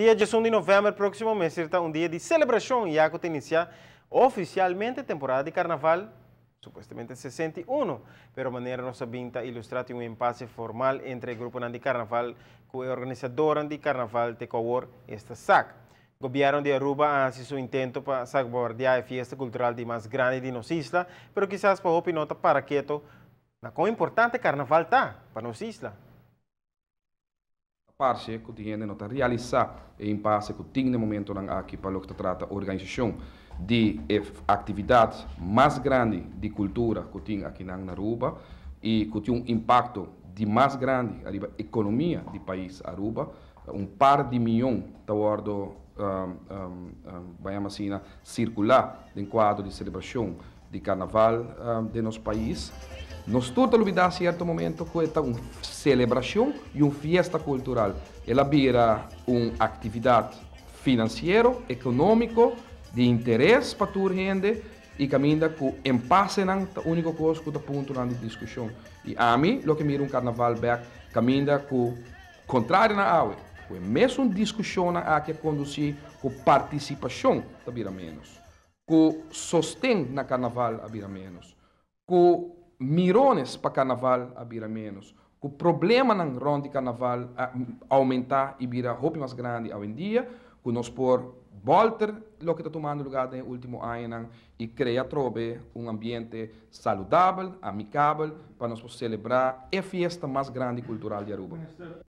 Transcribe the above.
Dia 18 de novembro, próximo mês, será um dia de celebração e aco iniciar oficialmente a temporada de carnaval, supostamente 61. Pero maneira nossa binta ilustrar um impasse formal entre o grupo de carnaval e a é organizador de carnaval de Cawor esta sac. Governo de Aruba hace seu intento para salvaguardar a fiesta cultural de mais grande de nossa isla, pero quizás para o pinota para que na quão importante carnaval tá para nossa isla que parcie kutiene nota realizar em passe que tem no momento na aqui para o que trata a organização de atividade mais grande de cultura que tem aqui na Aruba e que tem um impacto de mais grande na economia do país Aruba um par de milhões da ordem um, um, um, circular no quadro de celebração de carnaval um, de nosso país nos Nós toda a certo momento cuesta uma celebração e uma fiesta cultural. Ela vira uma atividade financeira, econômica, de interesse para a gente e caminha com impasse na única coisa que está ponto na discussão. E a mim, lo que mira un carnaval back, caminha com contrario na água. Com a mesma discussão na que conduci com participação, está vira menos. Com sostém na carnaval, a vira menos. Com mirones para carnaval a bira menos. O problema não ronde carnaval a aumentar e bira roupa mais grande ao em dia, que nós por voltar lo que está tomando lugar no último ano né? e criar trobe um ambiente saudável, amigável para nós celebrar a festa mais grande cultural de Aruba.